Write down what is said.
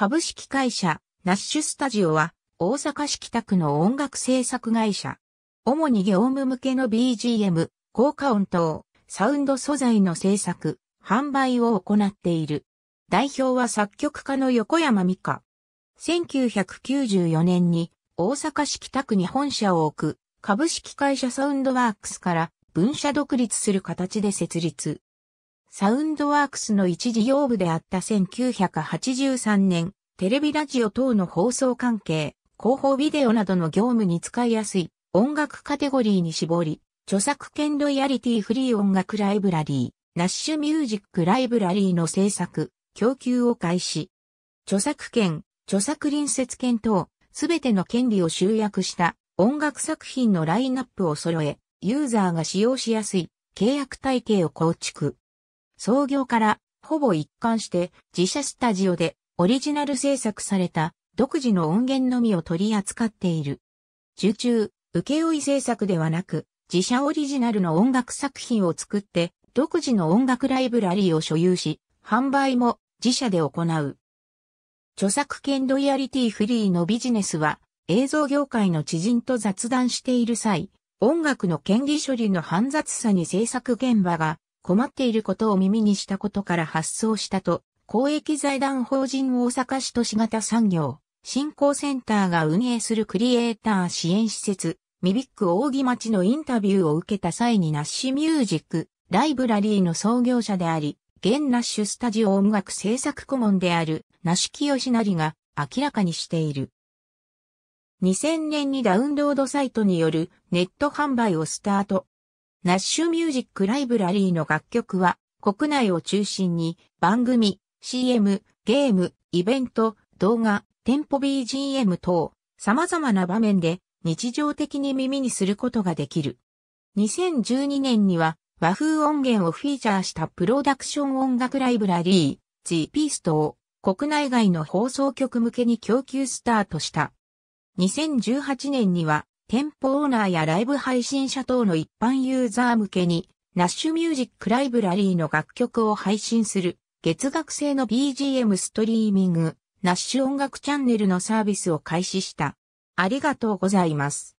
株式会社、ナッシュスタジオは、大阪市北区の音楽制作会社。主に業務向けの BGM、効果音等、サウンド素材の制作、販売を行っている。代表は作曲家の横山美香。1994年に大阪市北区に本社を置く株式会社サウンドワークスから分社独立する形で設立。サウンドワークスの一事業部であった1983年、テレビラジオ等の放送関係、広報ビデオなどの業務に使いやすい音楽カテゴリーに絞り、著作権ロイヤリティフリー音楽ライブラリー、ナッシュミュージックライブラリーの制作、供給を開始。著作権、著作隣接権等、すべての権利を集約した音楽作品のラインナップを揃え、ユーザーが使用しやすい契約体系を構築。創業からほぼ一貫して自社スタジオでオリジナル制作された独自の音源のみを取り扱っている。受注、請負制作ではなく、自社オリジナルの音楽作品を作って、独自の音楽ライブラリーを所有し、販売も自社で行う。著作権ロイヤリティフリーのビジネスは、映像業界の知人と雑談している際、音楽の権利処理の煩雑さに制作現場が困っていることを耳にしたことから発想したと公益財団法人大阪市都市型産業振興センターが運営するクリエイター支援施設、ミビック大木町のインタビューを受けた際にナッシュミュージック、ライブラリーの創業者であり、現ナッシュスタジオ音楽制作顧問であるナシキヨシナリが明らかにしている。2000年にダウンロードサイトによるネット販売をスタート。ナッシュミュージックライブラリーの楽曲は国内を中心に番組、CM、ゲーム、イベント、動画、店舗 BGM 等、様々な場面で日常的に耳にすることができる。2012年には和風音源をフィーチャーしたプロダクション音楽ライブラリー、ジーピーストを国内外の放送局向けに供給スタートした。2018年には店舗オーナーやライブ配信者等の一般ユーザー向けにナッシュミュージックライブラリーの楽曲を配信する月額制の BGM ストリーミング、ナッシュ音楽チャンネルのサービスを開始した。ありがとうございます。